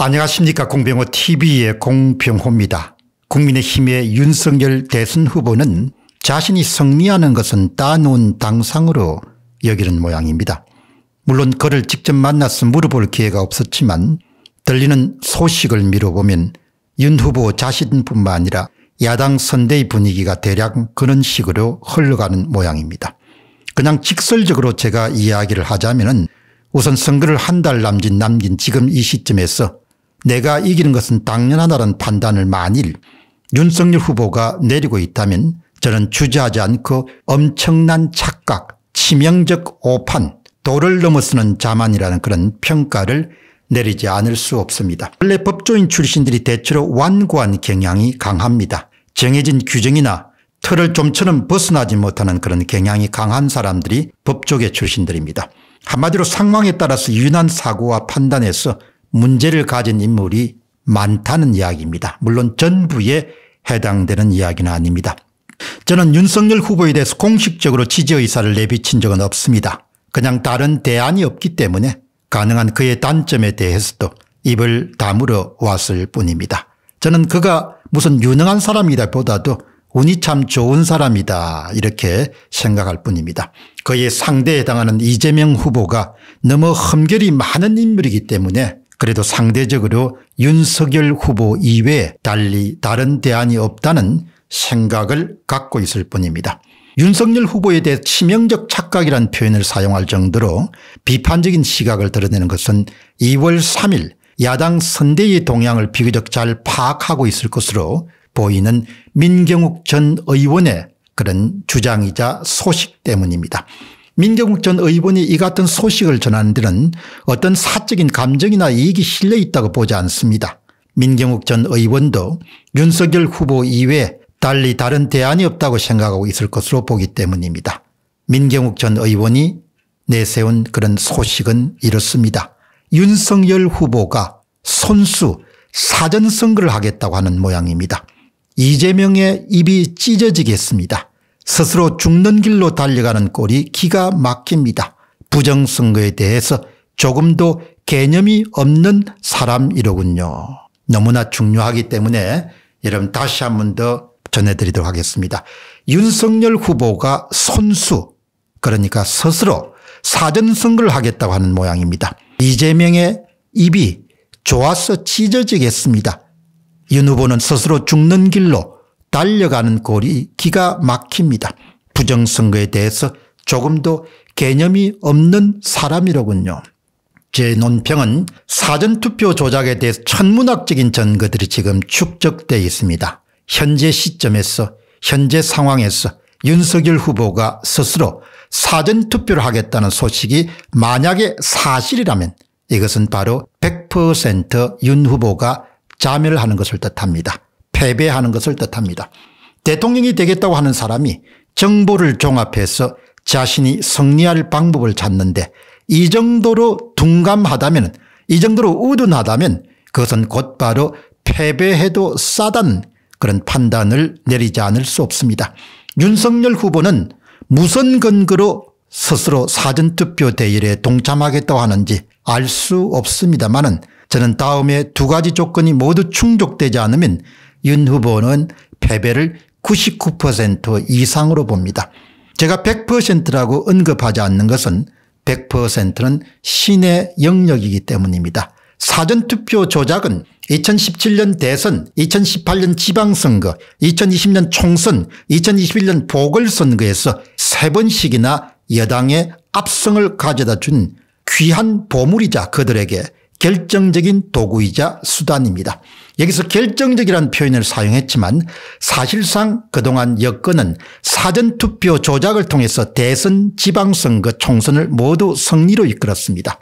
안녕하십니까 공병호 tv의 공병호입니다. 국민의힘의 윤석열 대선 후보는 자신이 승리하는 것은 따놓은 당상으로 여기는 모양입니다. 물론 그를 직접 만나서 물어볼 기회가 없었지만 들리는 소식을 미뤄보면 윤 후보 자신뿐만 아니라 야당 선대의 분위기가 대략 그런 식으로 흘러가는 모양입니다. 그냥 직설적으로 제가 이야기를 하자면 은 우선 선거를 한 달 남짓 남긴 지금 이 시점에서 내가 이기는 것은 당연하다는 판단을 만일 윤석열 후보가 내리고 있다면 저는 주저하지 않고 엄청난 착각 치명적 오판 도를 넘어서는 자만이라는 그런 평가를 내리지 않을 수 없습니다. 원래 법조인 출신들이 대체로 완고한 경향이 강합니다. 정해진 규정이나 틀을 좀처럼 벗어나지 못하는 그런 경향이 강한 사람들이 법조계 출신들입니다. 한마디로 상황에 따라서 유난 사고와 판단에서 문제를 가진 인물이 많다는 이야기입니다. 물론 전부에 해당되는 이야기는 아닙니다. 저는 윤석열 후보에 대해서 공식적으로 지지 의사를 내비친 적은 없습니다. 그냥 다른 대안이 없기 때문에 가능한 그의 단점에 대해서도 입을 다물어 왔을 뿐입니다. 저는 그가 무슨 유능한 사람이다 보다도 운이 참 좋은 사람이다 이렇게 생각할 뿐입니다. 그의 상대에 당하는 이재명 후보가 너무 험결이 많은 인물이기 때문에 그래도 상대적으로 윤석열 후보 이외에 달리 다른 대안이 없다는 생각을 갖고 있을 뿐입니다. 윤석열 후보에 대해 치명적 착각이란 표현을 사용할 정도로 비판적인 시각을 드러내는 것은 2월 3일 야당 선대위 동향을 비교적 잘 파악하고 있을 것으로 보이는 민경욱 전 의원의 그런 주장이자 소식 때문입니다. 민경욱 전 의원이 이 같은 소식을 전하는 데는 어떤 사적인 감정이나 이익이 실려 있다고 보지 않습니다. 민경욱 전 의원도 윤석열 후보 이외에 달리 다른 대안이 없다고 생각하고 있을 것으로 보기 때문입니다. 민경욱 전 의원이 내세운 그런 소식은 이렇습니다. 윤석열 후보가 손수 사전선거를 하겠다고 하는 모양입니다. 이재명의 입이 찢어지겠습니다. 스스로 죽는 길로 달려가는 꼴이 기가 막힙니다. 부정선거에 대해서 조금도 개념이 없는 사람이로군요. 너무나 중요하기 때문에 여러분 다시 한 번 더 전해드리도록 하겠습니다. 윤석열 후보가 선수 그러니까 스스로 사전선거를 하겠다고 하는 모양입니다. 이재명의 입이 좋아서 찢어지겠습니다. 윤 후보는 스스로 죽는 길로 달려가는 골이 기가 막힙니다. 부정선거에 대해서 조금도 개념이 없는 사람이로군요. 제 논평은 사전투표 조작에 대해 천문학적인 전거들이 지금 축적되어 있습니다. 현재 시점에서 현재 상황에서 윤석열 후보가 스스로 사전투표를 하겠다는 소식이 만약에 사실이라면 이것은 바로 100%윤 후보가 자멸하는 것을 뜻합니다. 패배하는 것을 뜻합니다. 대통령이 되겠다고 하는 사람이 정보를 종합해서 자신이 승리할 방법을 찾는데 이 정도로 둔감하다면 이 정도로 우둔하다면 그것은 곧바로 패배해도 싸단 그런 판단을 내리지 않을 수 없습니다. 윤석열 후보는 무슨 근거로 스스로 사전투표 대일에 동참하겠다고 하는지 알 수 없습니다만은 저는 다음에 두 가지 조건이 모두 충족되지 않으면 윤 후보는 패배를 99% 이상으로 봅니다. 제가 100%라고 언급하지 않는 것은 100%는 신의 영역이기 때문입니다. 사전투표 조작은 2017년 대선, 2018년 지방선거, 2020년 총선, 2021년 보궐선거에서 세 번씩이나 여당의 압승을 가져다 준 귀한 보물이자 그들에게 결정적인 도구이자 수단입니다. 여기서 결정적이라는 표현을 사용했지만 사실상 그동안 여건은 사전투표 조작을 통해서 대선 지방선거 총선을 모두 승리로 이끌었습니다.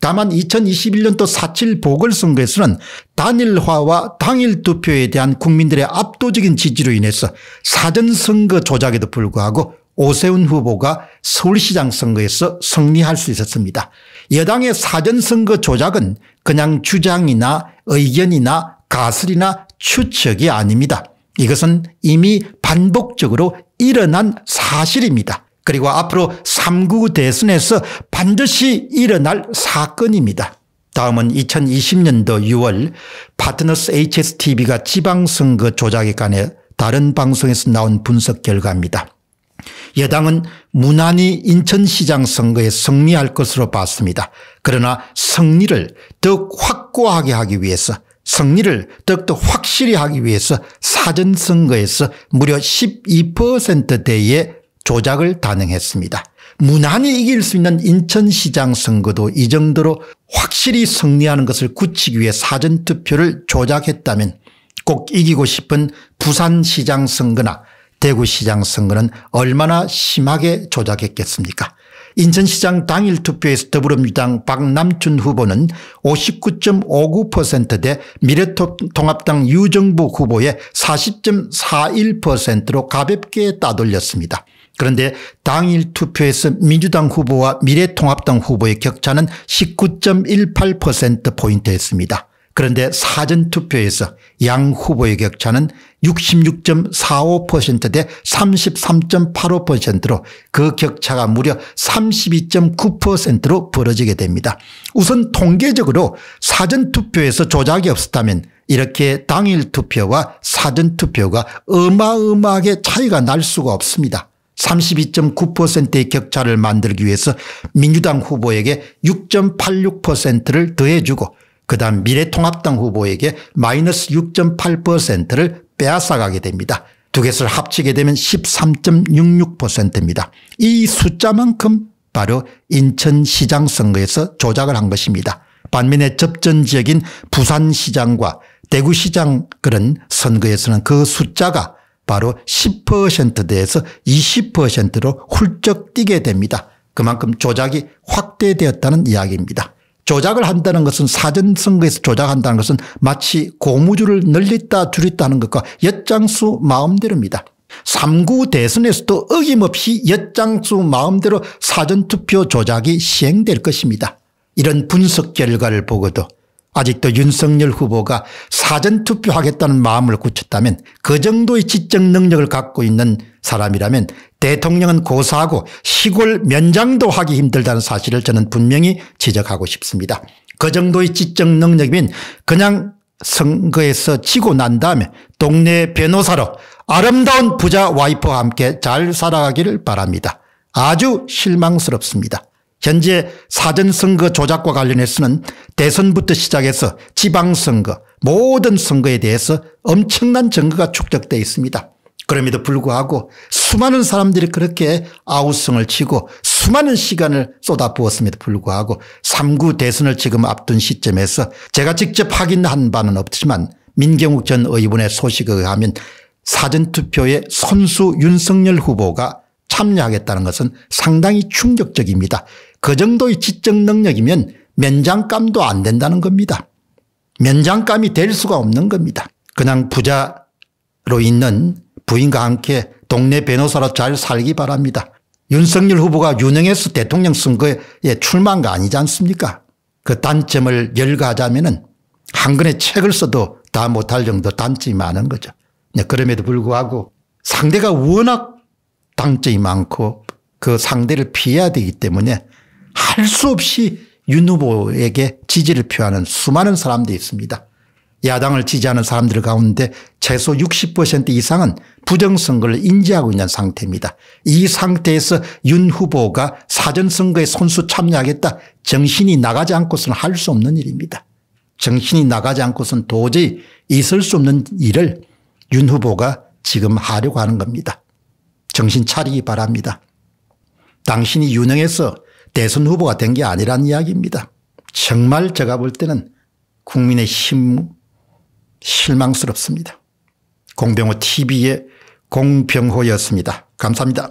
다만 2021년도 4.7 보궐선거에서는 단일화와 당일 투표에 대한 국민들의 압도적인 지지로 인해서 사전선거 조작에도 불구하고 오세훈 후보가 서울시장 선거에서 승리할 수 있었습니다. 여당의 사전선거 조작은 그냥 주장이나 의견이나 가설이나 추측이 아닙니다. 이것은 이미 반복적으로 일어난 사실입니다. 그리고 앞으로 3구 대선에서 반드시 일어날 사건입니다. 다음은 2020년도 6월 파트너스 HSTV가 지방선거 조작에 관해 다른 방송에서 나온 분석 결과입니다. 여당은 무난히 인천시장 선거에 승리할 것으로 봤습니다. 그러나 승리를 더욱 확고하게 하기 위해서 승리를 더욱더 확실히 하기 위해서 사전선거에서 무려 12%대의 조작을 단행했습니다. 무난히 이길 수 있는 인천시장 선거도 이 정도로 확실히 승리하는 것을 굳히기 위해 사전투표를 조작했다면 꼭 이기고 싶은 부산시장 선거나 대구시장 선거는 얼마나 심하게 조작했겠습니까 인천시장 당일 투표에서 더불어민주당 박남춘 후보는 59.59%대 미래통합당 유정부 후보의 40.41%로 가볍게 따돌렸습니다. 그런데 당일 투표에서 민주당 후보와 미래통합당 후보의 격차는 19.18%포인트였습니다. 그런데 사전투표에서 양 후보의 격차는 66.45%대 33.85%로 그 격차가 무려 32.9%로 벌어지게 됩니다. 우선 통계적으로 사전투표에서 조작이 없었다면 이렇게 당일 투표와 사전투표가 어마어마하게 차이가 날 수가 없습니다. 32.9%의 격차를 만들기 위해서 민주당 후보에게 6.86%를 더해주고 그다음 미래통합당 후보에게 마이너스 6.8%를 빼앗아가게 됩니다. 두 개를 합치게 되면 13.66%입니다. 이 숫자만큼 바로 인천시장 선거에서 조작을 한 것입니다. 반면에 접전 지역인 부산시장과 대구시장 그런 선거에서는 그 숫자가 바로 10%대에서 20%로 훌쩍 뛰게 됩니다. 그만큼 조작이 확대되었다는 이야기입니다. 조작을 한다는 것은 사전선거에서 조작한다는 것은 마치 고무줄을 늘렸다 줄였다 하는 것과 엿장수 마음대로입니다. 3구 대선에서도 어김없이 엿장수 마음대로 사전투표 조작이 시행될 것입니다. 이런 분석 결과를 보고도 아직도 윤석열 후보가 사전투표하겠다는 마음을 굳혔다면 그 정도의 지적 능력을 갖고 있는 사람이라면 대통령은 고사하고 시골 면장도 하기 힘들다는 사실을 저는 분명히 지적하고 싶습니다. 그 정도의 지적 능력이면 그냥 선거에서 치고 난 다음에 동네 변호사로 아름다운 부자 와이프와 함께 잘 살아가기를 바랍니다. 아주 실망스럽습니다. 현재 사전선거 조작과 관련해서는 대선부터 시작해서 지방선거 모든 선거에 대해서 엄청난 증거가 축적되어 있습니다. 그럼에도 불구하고 수많은 사람들이 그렇게 아우성을 치고 수많은 시간을 쏟아부었음에도 불구하고 3구 대선을 지금 앞둔 시점에서 제가 직접 확인한 바는 없지만 민경욱 전 의원의 소식에 의하면 사전투표에 선수 윤석열 후보가 합리하겠다는 것은 상당히 충격적입니다. 그 정도의 지적 능력이면 면장감도 안 된다는 겁니다. 면장감이 될 수가 없는 겁니다. 그냥 부자로 있는 부인과 함께 동네 변호사로 잘 살기 바랍니다. 윤석열 후보가 유능해서 대통령 선거에 출마한 거 아니지 않습니까 그 단점을 열거하자면 한 권의 책을 써도 다 못할 정도 단점이 많은 거죠. 네, 그럼에도 불구하고 상대가 워낙 당점이 많고 그 상대를 피해야 되기 때문에 할 수 없이 윤 후보에게 지지를 표하는 수많은 사람들이 있습니다. 야당을 지지하는 사람들 가운데 최소 60% 이상은 부정선거를 인지하고 있는 상태입니다. 이 상태에서 윤 후보가 사전선거에 손수 참여하겠다 정신이 나가지 않고서는 할 수 없는 일입니다. 정신이 나가지 않고서는 도저히 있을 수 없는 일을 윤 후보가 지금 하려고 하는 겁니다. 정신 차리기 바랍니다. 당신이 유능해서 대선 후보가 된 게 아니란 이야기입니다. 정말 제가 볼 때는 국민의 힘 실망스럽습니다. 공병호 TV의 공병호였습니다. 감사합니다.